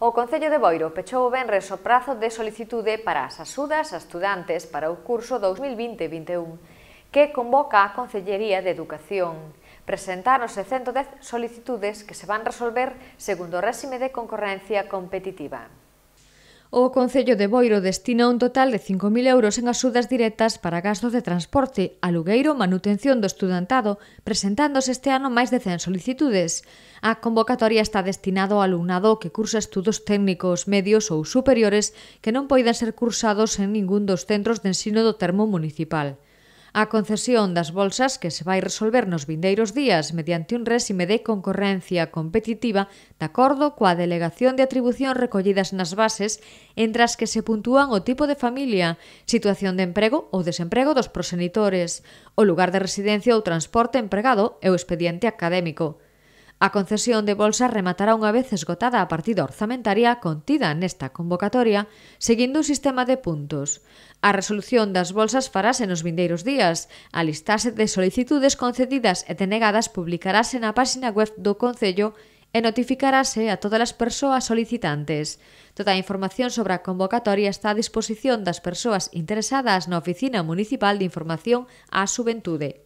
O Concello de Boiro pechou o Benres o prazo de solicitude para as axudas a estudantes para o curso 2020-21 que convoca a Concellería de Educación. Presentaronse 110 solicitudes que se van resolver segundo o résime de concorrencia competitiva. O Concello de Boiro destina un total de 5.000 euros en axudas directas para gastos de transporte, alugueiro, manutención do estudantado, presentándose este ano máis de 100 solicitudes. A convocatoria está destinado ao alumnado que cursa estudos técnicos, medios ou superiores que non poidan ser cursados en ningún dos centros de ensino do termo municipal. A concesión das bolsas que se vai resolver nos vindeiros días mediante un résime de concorrencia competitiva de acordo coa delegación de atribución recollidas nas bases entre as que se puntúan o tipo de familia, situación de emprego ou desemprego dos prosenitores, o lugar de residencia ou transporte empregado e o expediente académico. A concesión de bolsas rematará unha vez esgotada a partida orzamentaria contida nesta convocatoria, seguindo o sistema de puntos. A resolución das bolsas farase nos vindeiros días. A listase de solicitudes concedidas e denegadas publicarase na páxina web do Concello e notificarase a todas as persoas solicitantes. Toda a información sobre a convocatoria está a disposición das persoas interesadas na Oficina Municipal de Información á Xuventude.